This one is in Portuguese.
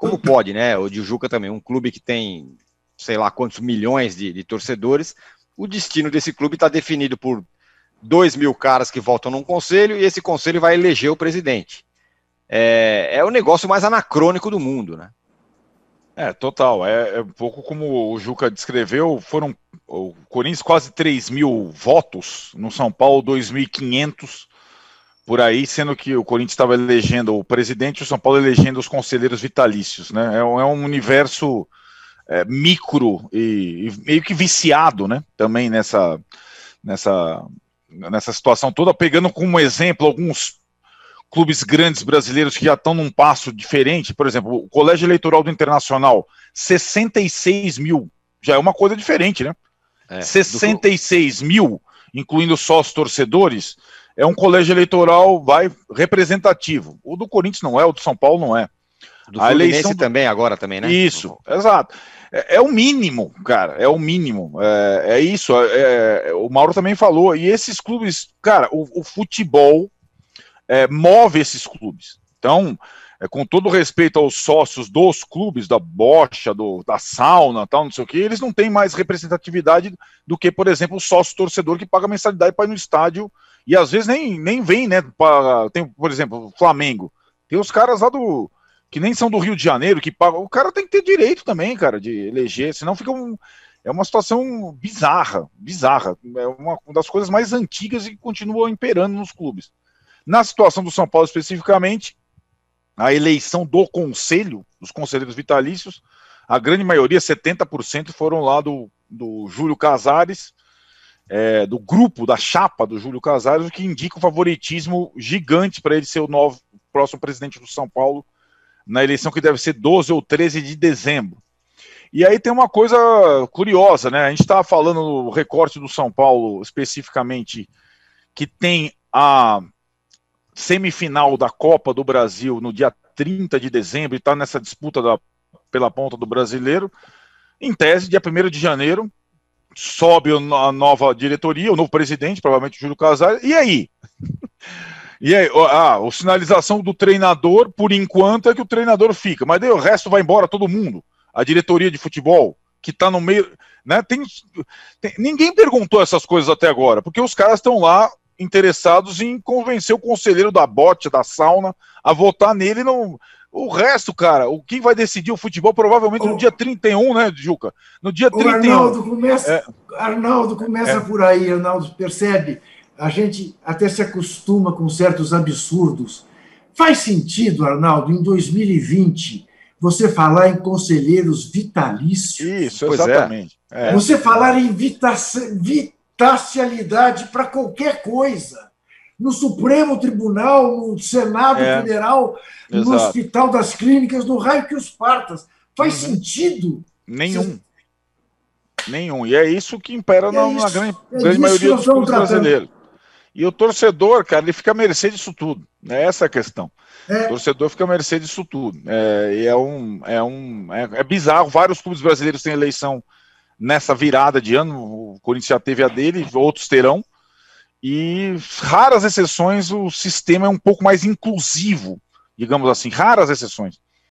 Como pode, né? O Juca também, um clube que tem sei lá quantos milhões de, de torcedores, o destino desse clube está definido por dois mil caras que votam num conselho e esse conselho vai eleger o presidente. É, é o negócio mais anacrônico do mundo, né? É, total. É, é um pouco como o Juca descreveu, foram o Corinthians quase 3 mil votos, no São Paulo 2.500, por aí, sendo que o Corinthians estava elegendo o presidente e o São Paulo elegendo os conselheiros vitalícios, né? É, um, é um universo é, micro e, e, meio que viciado, né? Também nessa, nessa, nessa situação toda, pegando como exemplo alguns clubes grandes brasileiros que já estão num passo diferente, por exemplo, o Colégio Eleitoral do Internacional, 66 mil, já é uma coisa diferente, né? É, 66 do... mil, incluindo só os torcedores, é um colégio eleitoral vai representativo. O do Corinthians não é, o do São Paulo não é. Do a eleição do... também agora também, né? Isso, exato. É, é, o mínimo, cara, é o mínimo. É, é isso. É, é o Mauro também falou. E esses clubes, cara, o, o futebol é, move esses clubes. Então, é, com todo respeito aos sócios dos clubes, da bocha, do, da sauna, tal, não sei o que, eles não têm mais representatividade do que, por exemplo, o sócio torcedor que paga mensalidade para ir no estádio e às vezes nem, nem vem, né? Pra, tem, por exemplo, o Flamengo. Tem os caras lá do. que nem são do Rio de Janeiro, que pagam. O cara tem que ter direito também, cara, de eleger, senão fica um. É uma situação bizarra, bizarra. É uma, uma das coisas mais antigas e que continua imperando nos clubes. Na situação do São Paulo especificamente, na eleição do conselho, dos conselheiros vitalícios, a grande maioria, 70%, foram lá do, do Júlio Casares, é, do grupo, da chapa do Júlio Casares, o que indica um favoritismo gigante para ele ser o novo próximo presidente do São Paulo na eleição que deve ser 12 ou 13 de dezembro. E aí tem uma coisa curiosa, né? A gente estava falando no recorte do São Paulo especificamente, que tem a semifinal da Copa do Brasil no dia 30 de dezembro e está nessa disputa da, pela ponta do brasileiro. Em tese, dia 1 de janeiro, sobe a nova diretoria, o novo presidente, provavelmente Júlio Casares. E aí? E aí, ah, a sinalização do treinador, por enquanto, é que o treinador fica, mas daí o resto vai embora todo mundo. A diretoria de futebol, que tá no meio. Né, tem, tem ninguém perguntou essas coisas até agora, porque os caras estão lá interessados em convencer o conselheiro da bote, da sauna, a votar nele. Não... O resto, cara, o quem vai decidir o futebol provavelmente oh. no dia 31, né, Juca? No dia o 31. Arnaldo começa, é... Arnaldo começa é... por aí, Arnaldo, percebe? A gente até se acostuma com certos absurdos. Faz sentido, Arnaldo, em 2020 você falar em conselheiros vitalícios? Isso, é. exatamente. É. Você falar em vita, parcialidade para qualquer coisa. No Supremo Tribunal, no Senado é. Federal, Exato. no Hospital das Clínicas, no raio que os partas. Faz uhum. sentido? Nenhum. Nenhum. E é isso que impera é na, isso. na, grande, é grande maioria dos clubes brasileiros. E o torcedor, cara, ele fica a merecer disso tudo. Né? Essa é a questão. É. O torcedor fica a merecer disso tudo. É, e é um. É, um é, é bizarro. Vários clubes brasileiros têm eleição nessa virada de ano, o Corinthians já teve a dele, outros terão, e raras exceções o sistema é um pouco mais inclusivo, digamos assim, raras exceções.